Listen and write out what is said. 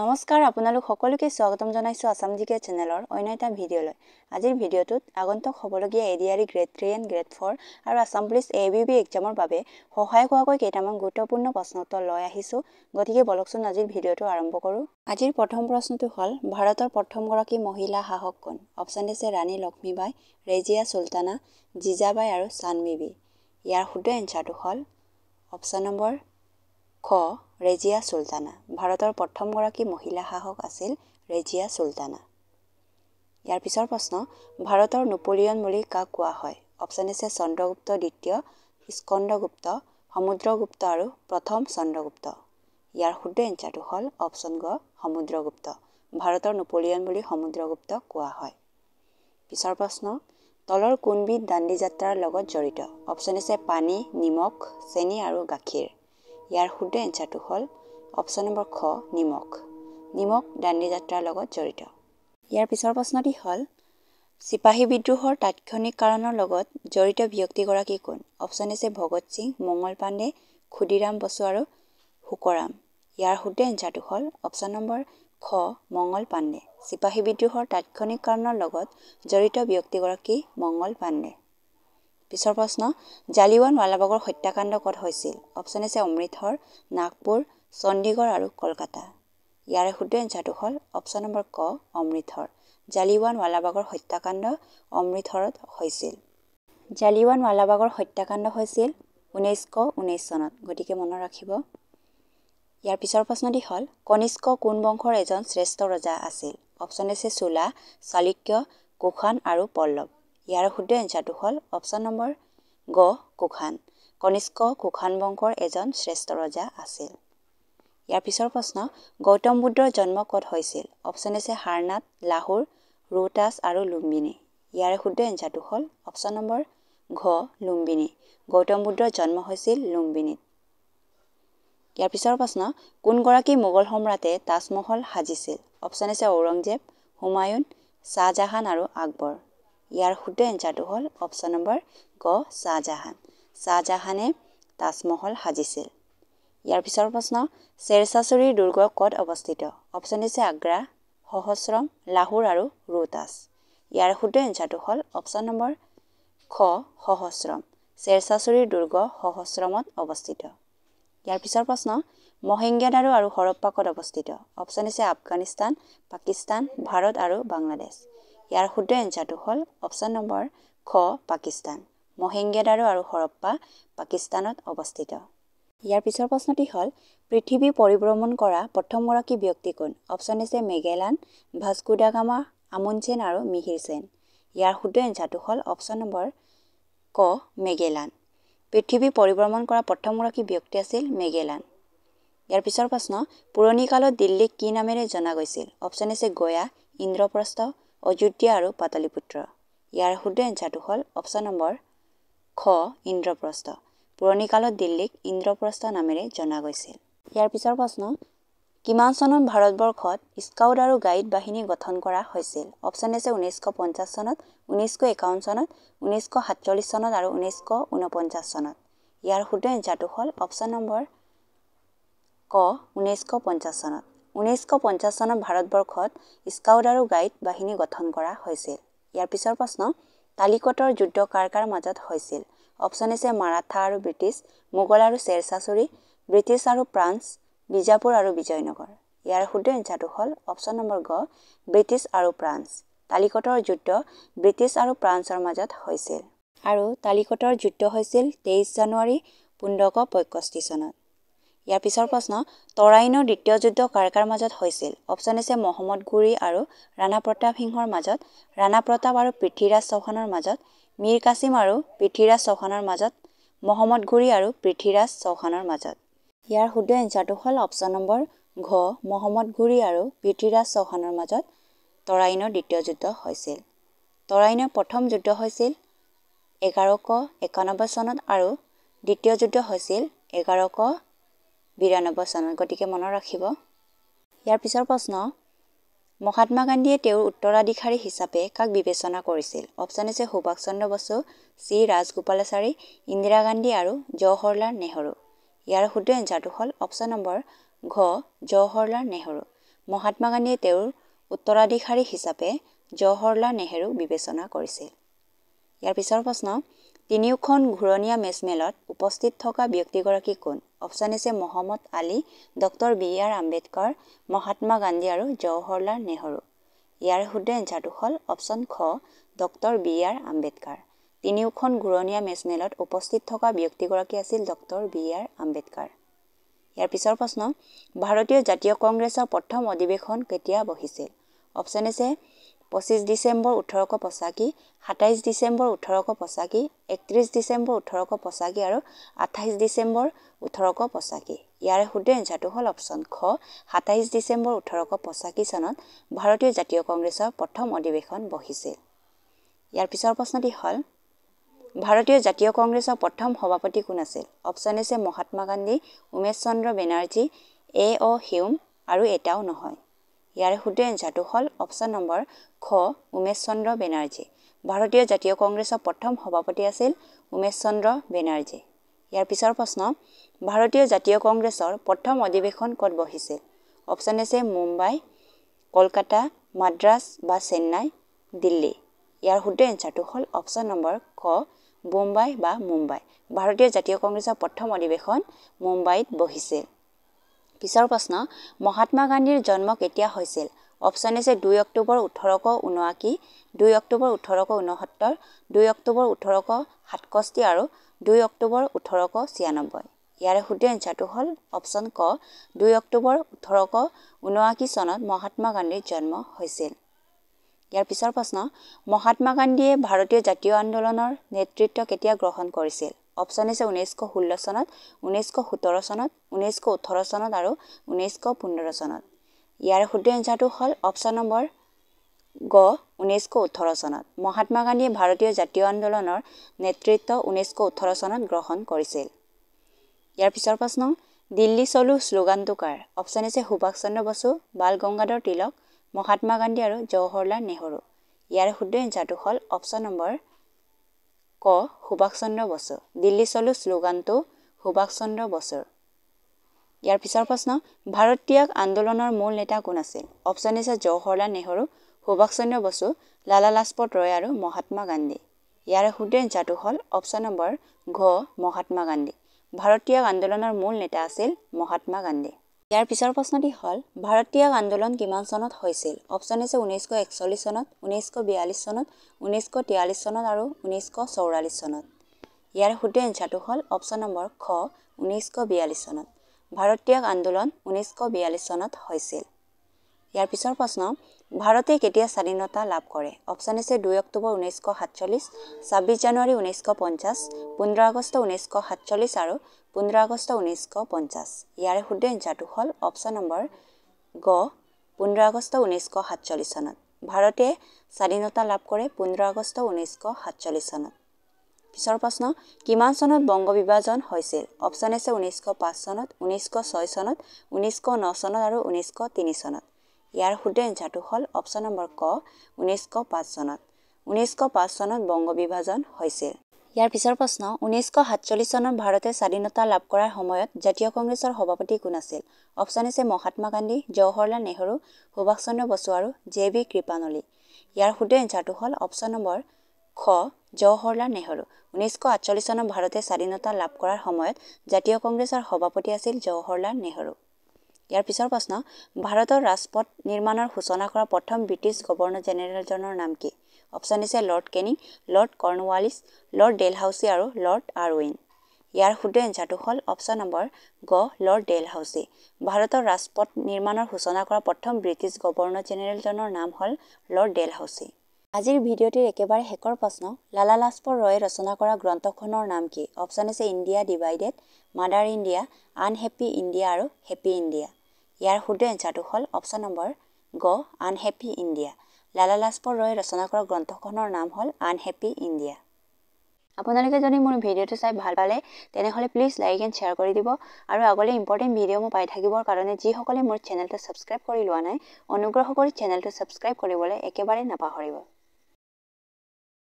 নমস্কাৰ আপোনালোক সকলোকে স্বাগতম জনাইছোঁ আছাম জিকে চেনেলৰ অন্য এটা ভিডিঅ'লৈ আজিৰ ভিডিঅ'টোত আগন্তুক হ'বলগীয়া এ ডি এডিয়াৰী grade three and grade four আৰু Assam police A B B একজামৰ বাবে সহায় হোৱাকৈ কেইটামান গুৰুত্বপূৰ্ণ প্ৰশ্ন উত্তৰ লৈ আহিছোঁ গতিকে বলকচোন আজিৰ ভিডিঅ'টো আৰম্ভ কৰোঁ আজিৰ প্ৰথম প্ৰশ্নটো হ'ল ভাৰতৰ প্ৰথমগৰাকী মহিলা শাসক কোন অপশ্যন দিছে ৰাণী লক্ষ্মীবাই ৰেজিয়া চুলতানা জিজাবাই আৰু চানমিবি ইয়াৰ শুদ্ধ এঞ্চাৰটো হ'ল অপশ্যন নম্বৰ খ ৰেজিয়া চুলতানা ভাৰতৰ প্ৰথমগৰাকী মহিলা শাসক আছিল ৰেজিয়া চুলতানা ইয়াৰ পিছৰ প্ৰশ্ন ভাৰতৰ নেপোলিয়ন বুলি কাক কোৱা হয় অপশ্যন হৈছে চন্দ্ৰগুপ্ত দ্বিতীয় স্কন্দগুপ্ত সমুদ্ৰগুপ্ত আৰু প্ৰথম চন্দ্ৰগুপ্ত ইয়াৰ শুদ্ধ এঞ্চাৰটো হ'ল অপশ্যন গ সমুদ্ৰগুপ্ত ভাৰতৰ নেপোলিয়ন বুলি সমুদ্ৰগুপ্তক কোৱা হয় পিছৰ প্ৰশ্ন তলৰ কোনবিধ দাণ্ডি যাত্ৰাৰ লগত জড়িত অপশ্যন হৈছে পানী নিমখ চেনি আৰু গাখীৰ ইয়াৰ শুদ্ধ এঞ্চাৰটো হ'ল অপশ্যন নম্বৰ খ নিমখ নিমখ দাণ্ডি যাত্ৰাৰ লগত জড়িত ইয়াৰ পিছৰ প্ৰশ্নটি হ'ল চিপাহী বিদ্ৰোহৰ তাৎক্ষণিক কাৰণৰ লগত জড়িত ব্যক্তিগৰাকী কোন অপশ্যন আছে ভগত সিং মংগল পাণ্ডে খুদিৰাম বসু আৰু শুকৰাম ইয়াৰ শুদ্ধ এঞ্চাৰটো হ'ল অপশ্যন নম্বৰ খ মংগল পাণ্ডে চিপাহী বিদ্ৰোহৰ তাৎক্ষণিক কাৰণৰ লগত জড়িত ব্যক্তিগৰাকী মংগল পাণ্ডে পিছৰ প্ৰশ্ন জালিৱান ৱালাবাগৰ হত্যাকাণ্ড ক'ত হৈছিল অপশ্যন আছে অমৃতসৰ নাগপুৰ চণ্ডীগড় আৰু কলকাতা ইয়াৰে শুদ্ধ এঞ্চাৰটো হ'ল অপশ্যন নম্বৰ ক অমৃতসৰ জালিৱান ৱালাবাগৰ হত্যাকাণ্ড অমৃতসৰত হৈছিল জালিৱান ৱালাবাগৰ হত্যাকাণ্ড হৈছিল ঊনৈছশ ঊনৈছ চনত গতিকে মনত ৰাখিব ইয়াৰ পিছৰ প্ৰশ্নটি হ'ল কনিষ্ক কোন বংশৰ এজন শ্ৰেষ্ঠ ৰজা আছিল অপশ্যন আছে চোলা চালুক্য কুশান আৰু পল্লৱ ইয়াৰ শুদ্ধ এঞ্চাৰটো হ'ল অপশ্যন নম্বৰ গ কুশান কনিষ্ক কুশান বংশৰ এজন শ্ৰেষ্ঠ ৰজা আছিল ইয়াৰ পিছৰ প্ৰশ্ন গৌতম বুদ্ধৰ জন্ম ক'ত হৈছিল অপশ্যন আছে হাৰনাথ লাহোৰ ৰোহতাছ আৰু লুম্বিনী ইয়াৰে শুদ্ধ এঞ্চাৰটো হ'ল অপশ্যন নম্বৰ ঘ লুম্বিনী গৌতম বুদ্ধৰ জন্ম হৈছিল লুম্বিনীত ইয়াৰ পিছৰ প্ৰশ্ন কোনগৰাকী মোগল সম্ৰাটে তাজমহল সাজিছিল অপশ্যন আছে ঔৰংজেব হুমায়ুন শ্বাহজাহান আৰু আকবৰ ইয়াৰ শুদ্ধ এঞ্চাৰটো হ'ল অপশ্যন নম্বৰ ক শ্বাহজাহান শ্বাহজাহানে তাজমহল সাজিছিল ইয়াৰ পিছৰ প্ৰশ্ন শ্বেৰচাচুৰীৰ দুৰ্গ ক'ত অৱস্থিত অপশ্যন হৈছে আগ্ৰা সহস্ৰম লাহোৰ আৰু ৰোহতাছ ইয়াৰ শুদ্ধ এঞ্চাৰটো হ'ল অপশ্যন নম্বৰ খ সহস্ৰম শ্বেৰচাচুৰীৰ দুৰ্গ সহস্ৰমত অৱস্থিত ইয়াৰ পিছৰ প্ৰশ্ন মহিংগেনাৰু আৰু হৰপ্পা ক'ত অৱস্থিত অপশ্যন হৈছে আফগানিস্তান পাকিস্তান ভাৰত আৰু বাংলাদেশ ইয়াৰ শুদ্ধ এঞ্চাৰটো হ'ল অপশ্যন নম্বৰ খ পাকিস্তান মহেংগেদাৰু আৰু হৰপ্পা পাকিস্তানত অৱস্থিত ইয়াৰ পিছৰ প্ৰশ্নটি হ'ল পৃথিৱী পৰিভ্ৰমণ কৰা প্ৰথমগৰাকী ব্যক্তি কোন অপশ্যন হৈছে মেগেলান ভাস্কুডাগামা চেন আৰু মিহিৰ চেন ইয়াৰ শুদ্ধ এঞ্চাৰটো হ'ল অপশ্যন নম্বৰ ক মেগেলান পৃথিৱী পৰিভ্ৰমণ কৰা প্ৰথমগৰাকী ব্যক্তি আছিল মেগেলান ইয়াৰ পিছৰ প্ৰশ্ন পুৰণি কালত দিল্লীক কি নামেৰে জনা গৈছিল অপশ্যন হৈছে গয়া ইন্দ্ৰপ্ৰস্থ অযোধ্যা আৰু পাতলিপুত্ৰ ইয়াৰ শুদ্ধ এঞ্চাৰটো হ'ল অপশ্যন নম্বৰ খ ইন্দ্ৰপ্ৰস্থ পুৰণি কালত দিল্লীক ইন্দ্ৰপ্ৰস্থ নামেৰে জনা গৈছিল ইয়াৰ পিছৰ প্ৰশ্ন কিমান চনত ভাৰতবৰ্ষত স্কাউট আৰু গাইড বাহিনী গঠন কৰা হৈছিল অপশ্যন আছে ঊনৈছশ পঞ্চাছ চনত ঊনৈছশ একাৱন্ন চনত ঊনৈছশ সাতচল্লিছ চনত আৰু ঊনৈছশ ঊনপঞ্চাছ চনত ইয়াৰ শুদ্ধ এঞ্চাৰটো হ'ল অপশ্যন নম্বৰ ক ঊনৈছশ পঞ্চাছ চনত ঊনৈছশ পঞ্চাছ চনত ভাৰতবৰ্ষত স্কাউট আৰু গাইড বাহিনী গঠন কৰা হৈছিল ইয়াৰ পিছৰ প্ৰশ্ন তালিকটৰ যুদ্ধ কাৰ কাৰ মাজত হৈছিল অপশ্যন হৈছে মাৰাঠা আৰু ব্ৰিটিছ মোগল আৰু চেৰচাচুৰী ব্ৰিটিছ আৰু ফ্ৰান্স বিজাপুৰ আৰু বিজয়নগৰ ইয়াৰ শুদ্ধ এঞ্চাৰটো হ'ল অপশ্যন নম্বৰ গ ব্ৰিটিছ আৰু ফ্ৰান্স তালিকটৰ যুদ্ধ ব্ৰিটিছ আৰু ফ্ৰান্সৰ মাজত হৈছিল আৰু তালিকটৰ যুদ্ধ হৈছিল তেইছ জানুৱাৰী পোন্ধৰশ পঁয়ষষ্ঠি চনত ইয়াৰ পিছৰ প্ৰশ্ন তৰাইনৰ দ্বিতীয় যুদ্ধ কাৰ কাৰ মাজত হৈছিল অপশ্যন আছে মহম্মদ গুৰি আৰু ৰাণা প্ৰতাপ সিংহৰ মাজত ৰাণা প্ৰতাপ আৰু পৃথ্বীৰাজ চৌহানৰ মাজত মীৰ কাছিম আৰু পৃথ্বীৰাজ চৌহানৰ মাজত মহম্মদ গুৰি আৰু পৃথ্বীৰাজ চৌহানৰ মাজত ইয়াৰ শুদ্ধ এঞ্চাৰটো হ'ল অপশ্যন নম্বৰ ঘ মহম্মদ গুৰি আৰু পৃথ্বীৰাজ চৌহানৰ মাজত তৰাইনৰ দ্বিতীয় যুদ্ধ হৈছিল তৰাইনৰ প্ৰথম যুদ্ধ হৈছিল এঘাৰশ একানব্বৈ চনত আৰু দ্বিতীয় যুদ্ধ হৈছিল এঘাৰশ বিৰানব্বৈ চনত গতিকে মনত ৰাখিব ইয়াৰ পিছৰ প্ৰশ্ন মহাত্মা গান্ধীয়ে তেওঁৰ উত্তৰাধিকাৰী হিচাপে কাক বিবেচনা কৰিছিল অপশ্যন হৈছে সুভাষ চন্দ্ৰ বসু চি ৰাজগোপালাচাৰী ইন্দিৰা গান্ধী আৰু জৱাহৰলাল নেহৰু ইয়াৰ শুদ্ধ এঞ্জাৰটো হ'ল অপশ্যন নম্বৰ ঘ জৱাহৰলাল নেহৰু মহাত্মা গান্ধীয়ে তেওঁৰ উত্তৰাধিকাৰী হিচাপে জৱাহৰলাল নেহৰুক বিবেচনা কৰিছিল ইয়াৰ পিছৰ প্ৰশ্ন তিনিওখন ঘূৰণীয়া মেচমেলত উপস্থিত থকা ব্যক্তিগৰাকী কোন অপশ্যন হৈছে মহম্মদ আলী ডক্টৰ বি আৰ আম্বেদকাৰ মহাত্মা গান্ধী আৰু জৱাহৰলাল নেহৰু ইয়াৰ শুদ্ধ এঞ্চাৰটো হ'ল অপশ্যন খ ডক্টৰ বি আৰ আম্বেদকাৰ তিনিওখন ঘূৰণীয়া মেচনেলত উপস্থিত থকা ব্যক্তিগৰাকী আছিল ডক্টৰ বি আৰ আম্বেদকাৰ ইয়াৰ পিছৰ প্ৰশ্ন ভাৰতীয় জাতীয় কংগ্ৰেছৰ প্ৰথম অধিৱেশন কেতিয়া বহিছিল অপশ্যন হৈছে পঁচিছ ডিচেম্বৰ ওঠৰশ পঁচাশী সাতাইছ ডিচেম্বৰ ওঠৰশ পঁচাশী একত্ৰিছ ডিচেম্বৰ ওঠৰশ পঁচাশী আৰু আঠাইছ ডিচেম্বৰ ওঠৰশ পঁচাশী ইয়াৰে শুদ্ধ এঞ্চাৰটো হ'ল অপশ্যন খ সাতাইছ ডিচেম্বৰ ওঠৰশ পঁচাশী চনত ভাৰতীয় জাতীয় কংগ্ৰেছৰ প্ৰথম অধিৱেশন বহিছিল ইয়াৰ পিছৰ প্ৰশ্নটি হ'ল ভাৰতীয় জাতীয় কংগ্ৰেছৰ প্ৰথম সভাপতি কোন আছিল অপশ্যন হৈছে Mahatma Gandhi Umesh Chandra Banerjee A O' Hume আৰু এটাও নহয় ইয়াৰে শুদ্ধ এঞ্জাৰটো হ'ল অপশ্যন নম্বৰ খ উমেশ চন্দ্ৰ বেনাৰ্জী ভাৰতীয় জাতীয় কংগ্ৰেছৰ প্ৰথম সভাপতি আছিল উমেশ চন্দ্ৰ বেনাৰ্জী ইয়াৰ পিছৰ প্ৰশ্ন ভাৰতীয় জাতীয় কংগ্ৰেছৰ প্ৰথম অধিৱেশন ক'ত বহিছিল অপশ্যন আছে মুম্বাই কলকাতা মাদ্ৰাছ বা চেন্নাই দিল্লী ইয়াৰ শুদ্ধ এঞ্চাৰটো হ'ল অপশ্যন নম্বৰ ক বোম্বাই বা মুম্বাই ভাৰতীয় জাতীয় কংগ্ৰেছৰ প্ৰথম অধিৱেশন মুম্বাইত বহিছিল পিছৰ প্ৰশ্ন মহাত্মা গান্ধীৰ জন্ম কেতিয়া হৈছিল অপশ্যন আছে দুই অক্টোবৰ ওঠৰশ ঊনআশী দুই অক্টোবৰ ওঠৰশ ঊনসত্তৰ দুই অক্টোবৰ ওঠৰশ সাতষষ্ঠি আৰু দুই অক্টোবৰ ওঠৰশ ছিয়ানব্বৈ ইয়াৰে শুদ্ধ এঞ্চাৰটো হ'ল অপশ্যন ক দুই অক্টোবৰ ওঠৰশ ঊনআশী চনত মহাত্মা গান্ধীৰ জন্ম হৈছিল ইয়াৰ পিছৰ প্ৰশ্ন মহাত্মা গান্ধীয়ে ভাৰতীয় জাতীয় আন্দোলনৰ নেতৃত্ব কেতিয়া গ্ৰহণ কৰিছিল অপশ্যন হৈছে ঊনৈছশ ষোল্ল চনত ঊনৈছশ সোতৰ চনত ঊনৈছশ ওঠৰ চনত আৰু ঊনৈছশ পোন্ধৰ চনত ইয়াৰ শুদ্ধ এঞ্চাৰটো হ'ল অপশ্যন নম্বৰ গ ঊনৈছশ ওঠৰ চনত মহাত্মা গান্ধীয়ে ভাৰতীয় জাতীয় আন্দোলনৰ নেতৃত্ব ঊনৈছশ ওঠৰ চনত গ্ৰহণ কৰিছিল ইয়াৰ পিছৰ প্ৰশ্ন দিল্লী চলো শ্লোগানটো কাৰ অপশ্যন হৈছে সুভাষ চন্দ্ৰ বসু বাল গংগাধৰ তিলক মহাত্মা গান্ধী আৰু জৱাহৰলাল নেহৰু ইয়াৰ শুদ্ধ এঞ্চাৰটো হ'ল অপশ্যন নম্বৰ ক সুভাষ চন্দ্ৰ বসু দিল্লী চলো শ্লোগানটো সুভাষ চন্দ্ৰ বসুৰ ইয়াৰ পিছৰ প্ৰশ্ন ভাৰতীয় আন্দোলনৰ মূল নেতা কোন আছিল অপশ্যন হৈছে জৱাহৰলাল নেহৰু সুভাষ চন্দ্ৰ বসু লালা লাজপত ৰয় আৰু মহাত্মা গান্ধী ইয়াৰে শুদ্ধ এঞ্চাৰটো হ'ল অপশ্যন নম্বৰ ঘ মহাত্মা গান্ধী ভাৰতীয় আন্দোলনৰ মূল নেতা আছিল মহাত্মা গান্ধী ইয়াৰ পিছৰ প্ৰশ্নটি হ'ল ভাৰতীয় আন্দোলন কিমান চনত হৈছিল অপশ্যন হৈছে ঊনৈছশ একচল্লিছ চনত ঊনৈছশ বিয়াল্লিছ চনত ঊনৈছশ তিয়াল্লিছ চনত আৰু ঊনৈছশ চৌৰাল্লিছ চনত ইয়াৰ শুদ্ধ এঞ্চাৰটো হ'ল অপশ্যন নম্বৰ খ ঊনৈছশ বিয়াল্লিছ চনত ভাৰতীয় আন্দোলন ঊনৈছশ বিয়াল্লিছ চনত হৈছিল ইয়াৰ পিছৰ প্ৰশ্ন ভাৰতে কেতিয়া স্বাধীনতা লাভ কৰে অপশ্যন আছে দুই অক্টোবৰ ঊনৈছশ সাতচল্লিছ ছাব্বিছ জানুৱাৰী ঊনৈছশ পঞ্চাছ পোন্ধৰ আগষ্ট ঊনৈছশ সাতচল্লিছ আৰু পোন্ধৰ আগষ্ট ঊনৈছশ পঞ্চাছ ইয়াৰে শুদ্ধ এঞ্চাৰটো হ'ল অপশ্যন নম্বৰ গ পোন্ধৰ আগষ্ট ঊনৈছশ সাতচল্লিছ চনত ভাৰতে স্বাধীনতা লাভ কৰে পোন্ধৰ আগষ্ট ঊনৈছশ সাতচল্লিছ চনত পিছৰ প্ৰশ্ন কিমান চনত বংগ বিভাজন হৈছিল অপশ্যন আছে ঊনৈছশ পাঁচ চনত ঊনৈছশ ছয় চনত ঊনৈছশ ন চনত আৰু ঊনৈছশ তিনি চনত ইয়াৰ শুদ্ধ এঞ্চাৰটো হ'ল অপশ্যন নম্বৰ ক ঊনৈছশ পাঁচ চনত ঊনৈছশ পাঁচ চনত বংগ বিভাজন হৈছিল ইয়াৰ পিছৰ প্ৰশ্ন ঊনৈছশ সাতচল্লিছ চনত ভাৰতে স্বাধীনতা লাভ কৰাৰ সময়ত জাতীয় কংগ্ৰেছৰ সভাপতি কোন আছিল অপশ্যন আছে মহাত্মা গান্ধী জৱাহৰলাল নেহৰু সুভাষ চন্দ্ৰ বসু আৰু জে বি কৃপানলী ইয়াৰ শুদ্ধ এঞ্চাৰটো হ'ল অপশ্যন নম্বৰ খ জৱাহৰলাল নেহৰু ঊনৈছশ আঠচল্লিছ চনত ভাৰতে স্বাধীনতা লাভ কৰাৰ সময়ত জাতীয় কংগ্ৰেছৰ সভাপতি আছিল জৱাহৰলাল নেহৰু ইয়াৰ পিছৰ প্ৰশ্ন ভাৰতৰ ৰাজপথ নিৰ্মাণৰ সূচনা কৰা প্ৰথম ব্ৰিটিছ গভৰ্ণৰ জেনেৰেলজনৰ নাম কি অপশ্যন হৈছে Lord Canning Lord Cornwallis Lord Dalhousie আৰু লৰ্ড আৰউইন ইয়াৰ শুদ্ধ এঞ্চাৰটো হ'ল অপশ্যন নম্বৰ গ লৰ্ড ডেল ডেলহাউচি ভাৰতৰ ৰাজপথ নিৰ্মাণৰ সূচনা কৰা প্ৰথম ব্ৰিটিছ গভৰ্ণৰ জেনেৰেলজনৰ নাম হ'ল লৰ্ড ডেল ডেলহাউচি আজিৰ ভিডিঅ'টিৰ একেবাৰে শেষৰ প্ৰশ্ন লালা লাজপত ৰয়ে ৰচনা কৰা গ্ৰন্থখনৰ নাম কি অপশ্যন হৈছে India divided mother India unhappy India আৰু হেপী ইণ্ডিয়া ইয়াৰ শুদ্ধ এঞ্চাৰটো হ'ল অপশ্যন নম্বৰ গ আনহেপী ইণ্ডিয়া লালা লাজপত ৰয়ে ৰচনা কৰা গ্ৰন্থখনৰ নাম হ'ল আনহেপী ইণ্ডিয়া আপোনালোকে যদি মোৰ ভিডিঅ'টো চাই ভাল পালে তেনেহ'লে প্লিজ লাইক এণ্ড শ্বেয়াৰ কৰি দিব আৰু আগলৈ ইম্পৰ্টেণ্ট ভিডিঅ' মই পাই থাকিবৰ কাৰণে যিসকলে মোৰ চেনেলটো ছাবস্ক্ৰাইব কৰি লোৱা নাই অনুগ্ৰহ কৰি চেনেলটো ছাবস্ক্ৰাইব কৰিবলৈ একেবাৰে নাপাহৰিব